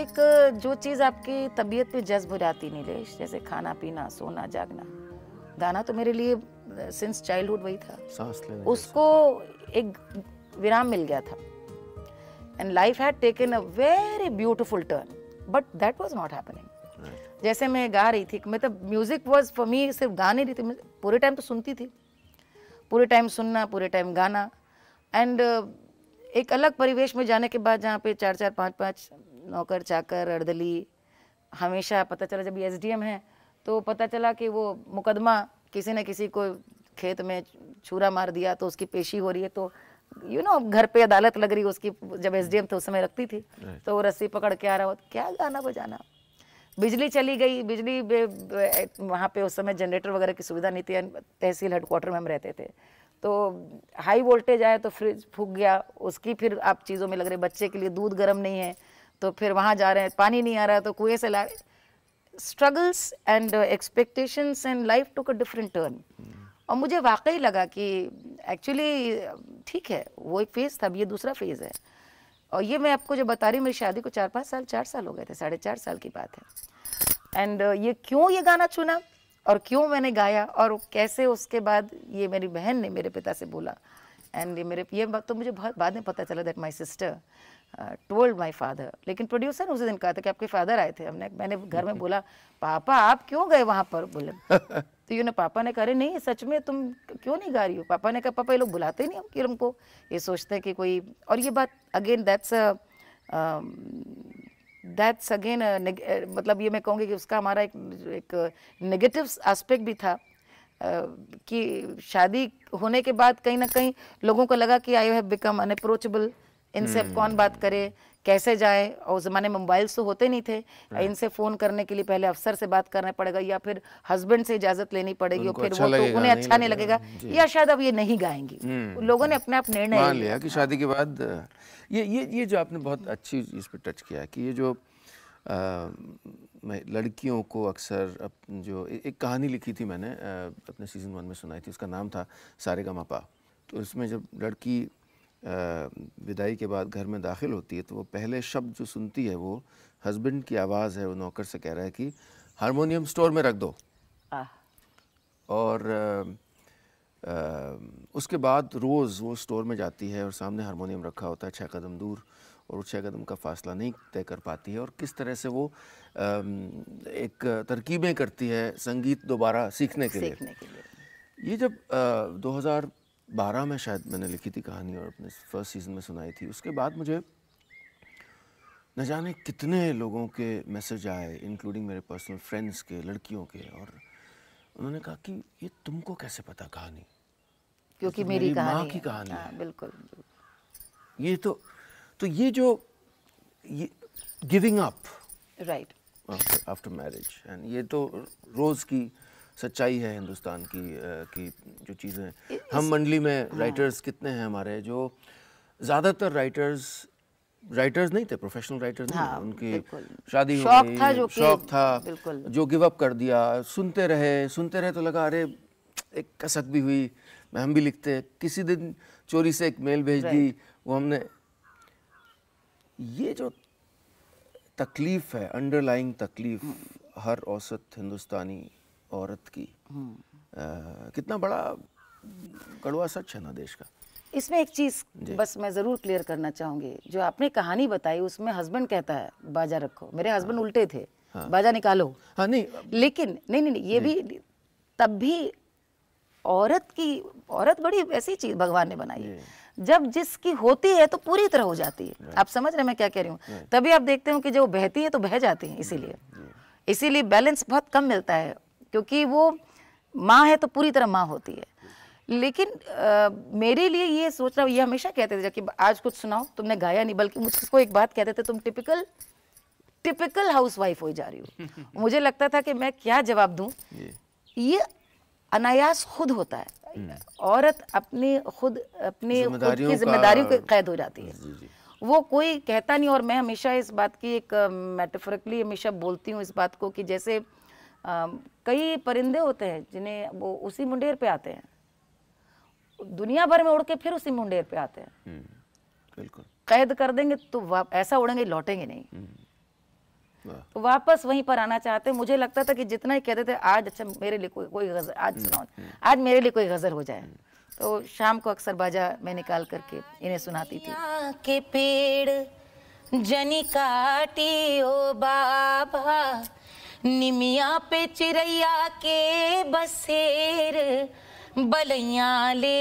एक जो चीज़ आपकी तबीयत पे जज्ब हो जाती नीलेश जैसे खाना पीना सोना जागना गाना तो मेरे लिए सिंस चाइल्डहुड वही था सांस लेने उसको एक विराम मिल गया था and life had taken a very beautiful turn but that was not happening जैसे मैं गा रही थी मतलब म्यूज़िक वॉज फॉर मी सिर्फ गा नहीं रही थी मतलब पूरे टाइम तो सुनती थी पूरे टाइम सुनना पूरे टाइम गाना एंड uh, एक अलग परिवेश में जाने के बाद जहाँ पे चार चार पाँच पाँच नौकर चाकर अर्दली हमेशा पता चला जब एस है तो पता चला कि वो मुकदमा किसी न किसी को खेत में छुरा मार दिया तो उसकी पेशी हो रही है तो यू you नो know, घर पे अदालत लग रही उसकी जब एस डी थे उस समय रखती थी तो वो रस्सी पकड़ के आ रहा हो क्या गाना बजाना बिजली चली गई बिजली वहाँ पे उस समय जनरेटर वगैरह की सुविधा नहीं थी तहसील हेडक्वार्टर में हम रहते थे तो हाई वोल्टेज आया तो फ्रिज फूक गया उसकी फिर आप चीज़ों में लग रहे बच्चे के लिए दूध गर्म नहीं है तो फिर वहाँ जा रहे हैं पानी नहीं आ रहा तो कुएँ से ला रहे struggles and expectations and life took a different turn और मुझे वाकई लगा कि एक्चुअली ठीक है वो एक फ़ेज़ था अब ये दूसरा फ़ेज़ है और ये मैं आपको जो बता रही मेरी शादी को चार पाँच साल चार साल हो गए थे साढ़े चार साल की बात है एंड uh, ये क्यों ये गाना चुना और क्यों मैंने गाया और कैसे उसके बाद ये मेरी बहन ने मेरे पिता से बोला एंड ये मेरे ये बात तो मुझे बहुत बाद में पता चला that my sister told my father लेकिन प्रोड्यूसर ने उसी दिन कहा था कि आपके फादर आए थे हमने मैंने घर में बोला पापा आप क्यों गए वहाँ पर बोले तो यू ने पापा ने कहा अरे नहीं सच में तुम क्यों नहीं गा रही हो पापा ने कहा पापा ये लोग बुलाते नहीं हम कि हमको ये सोचते हैं कि कोई और ये बात अगेन दैट्स दैट्स अगेन मतलब ये मैं कहूँगी कि उसका हमारा एक एक नेगेटिव एस्पेक्ट भी था कि शादी होने के बाद कहीं ना कहीं लोगों को लगा कि आई हैव बिकम अनअप्रोचेबल इनसे अब कौन बात करे कैसे जाए और उस ज़माने में मोबाइल्स तो होते नहीं थे इनसे फ़ोन करने के लिए पहले अफसर से बात करना पड़ेगा या फिर हस्बैंड से इजाज़त लेनी पड़ेगी और फिर अच्छा वो तो उन्हें अच्छा नहीं लगेगा या शायद अब ये नहीं गाएंगी हम्म। लोगों ने अपने आप निर्णय लिया कि हाँ। शादी के बाद ये ये ये जो आपने बहुत अच्छी इस पर टच किया कि ये जो लड़कियों को अक्सर जो एक कहानी लिखी थी मैंने अपने सीज़न वन में सुनाई थी उसका नाम था सारे का मापा तो इसमें जब लड़की विदाई के बाद घर में दाखिल होती है तो वो पहले शब्द जो सुनती है वो हस्बैंड की आवाज़ है वो नौकर से कह रहा है कि हारमोनियम स्टोर में रख दो और उसके बाद रोज़ वो स्टोर में जाती है और सामने हारमोनियम रखा होता है छः कदम दूर और छः कदम का फासला नहीं तय कर पाती है और किस तरह से वो एक तरकीबें करती है संगीत दोबारा सीखने के लिए, के लिए। ये जब दो हज़ार बारह में शायद मैंने लिखी थी कहानी और अपने फर्स्ट सीज़न में सुनाई थी उसके बाद मुझे न जाने कितने लोगों के मैसेज आए इंक्लूडिंग मेरे पर्सनल फ्रेंड्स के लड़कियों के और उन्होंने कहा कि ये तुमको कैसे पता कहानी क्योंकि तो मेरी, कहानी माँ की कहानी हाँ, है बिल्कुल ये तो तो ये जो ये giving up right after marriage and ये तो रोज़ की सच्चाई है हिंदुस्तान की आ, की जो चीज़ें हम मंडली में राइटर्स हाँ। कितने हैं हमारे जो ज़्यादातर राइटर्स राइटर्स नहीं थे प्रोफेशनल राइटर्स नहीं हाँ, उनकी शादी गई था जो शौक था जो गिव अप कर दिया सुनते रहे सुनते रहे तो लगा अरे एक कसक भी हुई हम भी लिखते किसी दिन चोरी से एक मेल भेज दी वो हमने ये जो तकलीफ है अंडरलाइंग तकलीफ हम्म। हर औसत हिंदुस्तानी औरत की आ, हम्म। कितना बड़ा कड़वा सच है ना देश का इसमें एक चीज़ बस मैं ज़रूर क्लियर करना चाहूँगी जो आपने कहानी बताई उसमें हस्बैंड कहता है बाजा रखो मेरे हाँ। हस्बैंड उल्टे थे हाँ। बाजा निकालो हाँ नहीं लेकिन नहीं नहीं, नहीं ये नहीं। भी तब भी औरत की औरत बड़ी ऐसी चीज़ भगवान ने बनाई है जब जिसकी होती है तो पूरी तरह हो जाती है आप समझ रहे मैं क्या कह रही हूँ तभी आप देखते हो कि जो बहती है तो बह जाती है इसीलिए इसीलिए बैलेंस बहुत कम मिलता है क्योंकि वो माँ है तो पूरी तरह माँ होती है लेकिन आ, मेरे लिए ये सोच रहा ये हमेशा कहते थे कि आज कुछ सुनाओ तुमने गाया नहीं बल्कि मुझको एक बात कहते थे तुम टिपिकल टिपिकल हाउस वाइफ हो जा रही हो मुझे लगता था कि मैं क्या जवाब दूँ ये, अनायास खुद होता है हम्म। औरत अपने खुद अपने खुद की जिम्मेदारियों के कैद हो जाती है वो कोई कहता नहीं और मैं हमेशा इस बात की एक मेटाफरिकली हमेशा बोलती हूँ इस बात को कि जैसे आ, कई परिंदे होते हैं जिन्हें वो उसी मुंडेर पे आते हैं दुनिया भर में उड़ के फिर उसी मुंडेर पे आते हैं हम्म, बिल्कुल कैद कर देंगे तो ऐसा उड़ेंगे लौटेंगे नहीं हम्म, तो वापस वहीं पर आना चाहते हैं मुझे लगता था कि जितना ही कहते थे आज अच्छा मेरे लिए कोई कोई गज़ल आज हम्म, सुनाओ आज मेरे लिए कोई गज़ल हो जाए तो शाम को अक्सर बाजा मैं निकाल करके इन्हें सुनाती थी के पेड़ जनी काटी ओ बाबा निमिया पे चिरैया के बसेर बलैया ले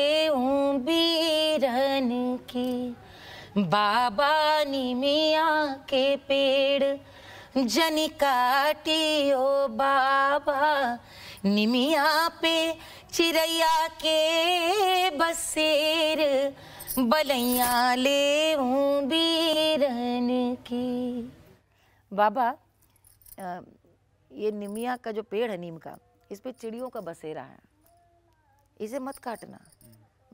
बीरन की बाबा निमिया के पेड़ जनी काटी ओ बाबा निमिया पे चिड़ैया के बसेर बलैया ले बीरन की बाबा ये निमिया का जो पेड़ है नीम का इस पे चिड़ियों का बसेरा है इसे मत काटना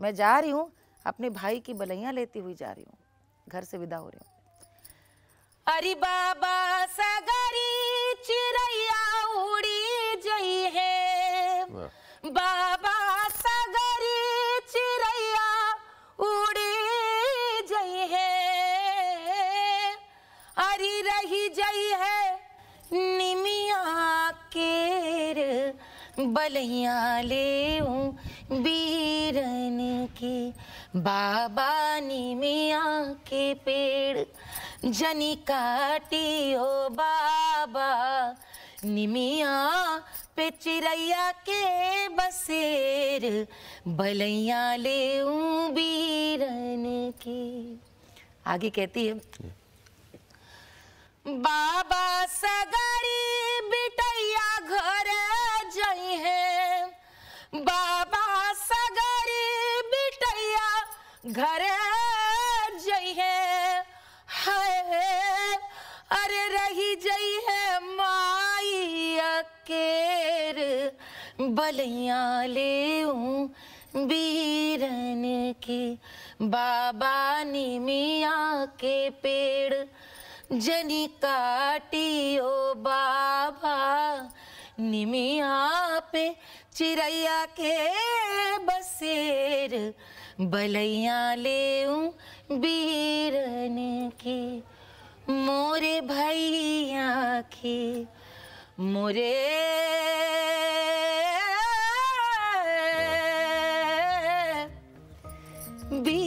मैं जा रही हूँ अपने भाई की बलैया लेती हुई जा रही हूँ घर से विदा हो रही हूँ अरे बाबा सगरी चिड़ैया उड़ी जई है बाबा सगरी चिड़ैया उड़ी जई है अरे रही जई है निमिया केर बलिया ले बीरन के बाबा ने मिया के पेड़ जनी काटी हो बाबा निमिया पे चिड़ैया के बसेर बलैया ले बीरन की आगे कहती है हम्म। बाबा सगारी घरे जई है अरे रही है माई अकेर बलिया ले बीरन की बाबा निमिया के पेड़ जनी काटी ओ बाबा निमिया पे चिड़ैया के बसेर बलैया ले बीरन की मोरे भैया की मोरे बी